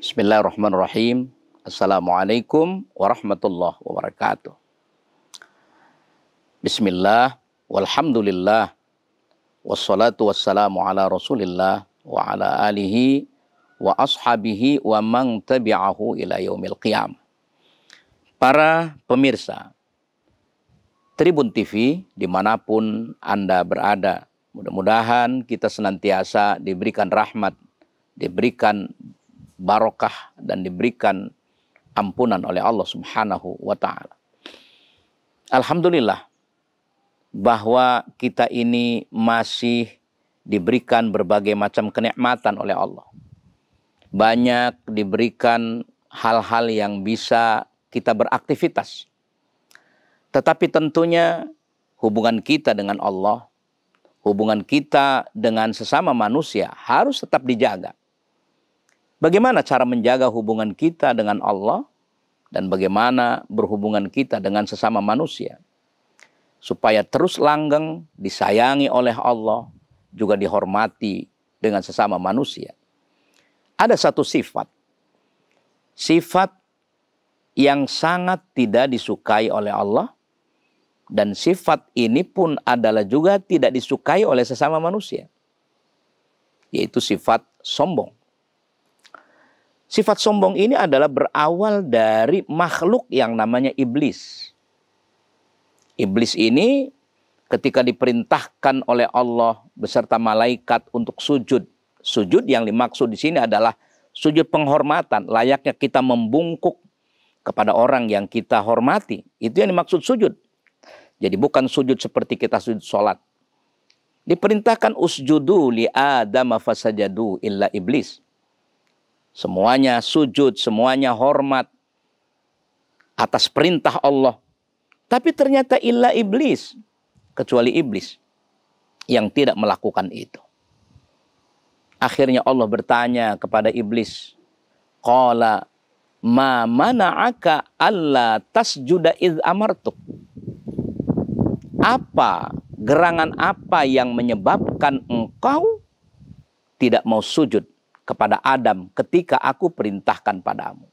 Bismillahirrahmanirrahim. Assalamualaikum warahmatullahi wabarakatuh. Bismillah, walhamdulillah, wassalatu wassalamu ala rasulillah wa ala alihi wa ashabihi wa man tabi'ahu ila yaumil qiyam. Para pemirsa, Tribun TV dimanapun Anda berada, mudah-mudahan kita senantiasa diberikan rahmat, diberikan barokah dan diberikan ampunan oleh Allah Subhanahu wa taala. Alhamdulillah bahwa kita ini masih diberikan berbagai macam kenikmatan oleh Allah. Banyak diberikan hal-hal yang bisa kita beraktivitas. Tetapi tentunya hubungan kita dengan Allah, hubungan kita dengan sesama manusia harus tetap dijaga. Bagaimana cara menjaga hubungan kita dengan Allah dan bagaimana berhubungan kita dengan sesama manusia supaya terus langgeng, disayangi oleh Allah, juga dihormati dengan sesama manusia. Ada satu sifat. Sifat yang sangat tidak disukai oleh Allah dan sifat ini pun adalah juga tidak disukai oleh sesama manusia. Yaitu sifat sombong. Sifat sombong ini adalah berawal dari makhluk yang namanya iblis. Iblis ini ketika diperintahkan oleh Allah beserta malaikat untuk sujud. Sujud yang dimaksud di sini adalah sujud penghormatan, layaknya kita membungkuk kepada orang yang kita hormati. Itu yang dimaksud sujud. Jadi bukan sujud seperti kita sujud sholat. Diperintahkan usjudu li adama fasajadu illa iblis. Semuanya sujud, semuanya hormat atas perintah Allah. Tapi ternyata illa iblis, kecuali iblis yang tidak melakukan itu. Akhirnya Allah bertanya kepada iblis, "Qala ma mana'aka alla tasjuda idh amartuk apa gerangan apa yang menyebabkan engkau tidak mau sujud kepada Adam ketika aku perintahkan padamu.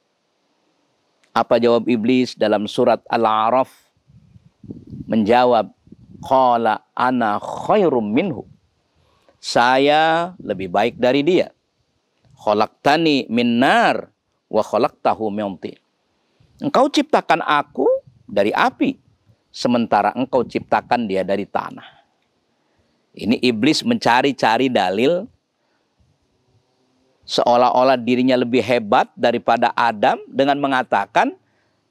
Apa jawab iblis dalam surat Al-A'raf? Menjawab, Qala ana khairum minhu. Saya lebih baik dari dia. Kholaktani min nar wa kholaktahu min Engkau ciptakan aku dari api, sementara engkau ciptakan dia dari tanah. Ini iblis mencari-cari dalil seolah-olah dirinya lebih hebat daripada Adam dengan mengatakan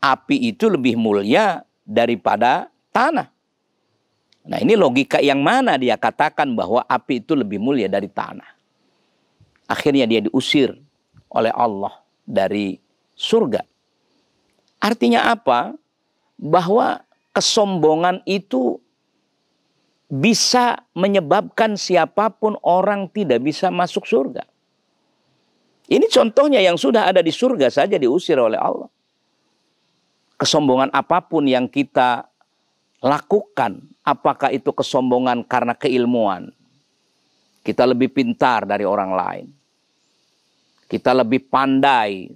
api itu lebih mulia daripada tanah. Nah, ini logika yang mana dia katakan bahwa api itu lebih mulia dari tanah. Akhirnya dia diusir oleh Allah dari surga. Artinya apa? Bahwa kesombongan itu bisa menyebabkan siapapun orang tidak bisa masuk surga. Ini contohnya yang sudah ada di surga saja diusir oleh Allah. Kesombongan apapun yang kita lakukan, apakah itu kesombongan karena keilmuan? Kita lebih pintar dari orang lain. Kita lebih pandai.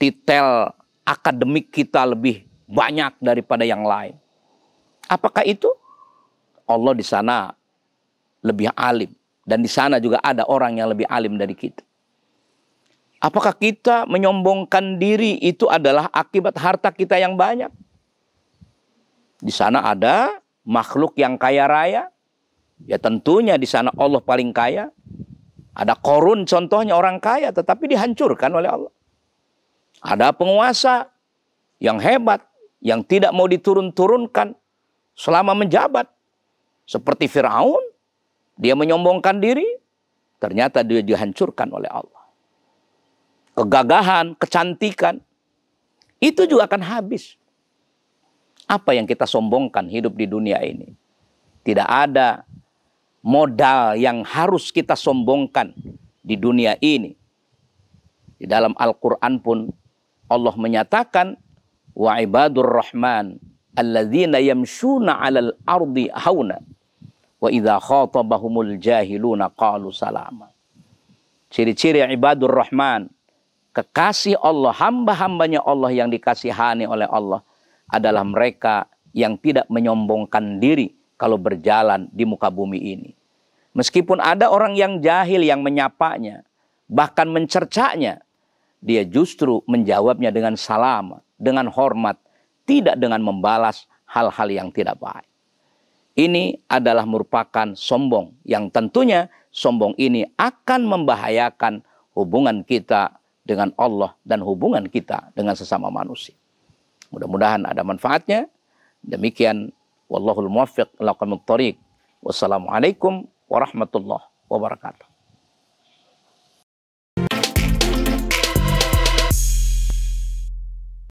Titel akademik kita lebih banyak daripada yang lain. Apakah itu? Allah di sana lebih alim dan di sana juga ada orang yang lebih alim dari kita. Apakah kita menyombongkan diri itu adalah akibat harta kita yang banyak? Di sana ada makhluk yang kaya raya. Ya tentunya di sana Allah paling kaya. Ada korun contohnya orang kaya tetapi dihancurkan oleh Allah. Ada penguasa yang hebat, yang tidak mau diturun-turunkan selama menjabat. Seperti Fir'aun, dia menyombongkan diri, ternyata dia dihancurkan oleh Allah kegagahan, kecantikan, itu juga akan habis. Apa yang kita sombongkan hidup di dunia ini? Tidak ada modal yang harus kita sombongkan di dunia ini. Di dalam Al-Quran pun Allah menyatakan wa ibadur rahman alladzina yamshuna 'alal ardi hauna wa khatabahumul jahiluna qalu salama. Ciri-ciri ibadur rahman kekasih Allah, hamba-hambanya Allah yang dikasihani oleh Allah adalah mereka yang tidak menyombongkan diri kalau berjalan di muka bumi ini. Meskipun ada orang yang jahil yang menyapanya, bahkan mencercanya, dia justru menjawabnya dengan salam, dengan hormat, tidak dengan membalas hal-hal yang tidak baik. Ini adalah merupakan sombong yang tentunya sombong ini akan membahayakan hubungan kita dengan Allah dan hubungan kita dengan sesama manusia. Mudah-mudahan ada manfaatnya. Demikian wallahul muwaffiq laqamut Wassalamualaikum warahmatullahi wabarakatuh.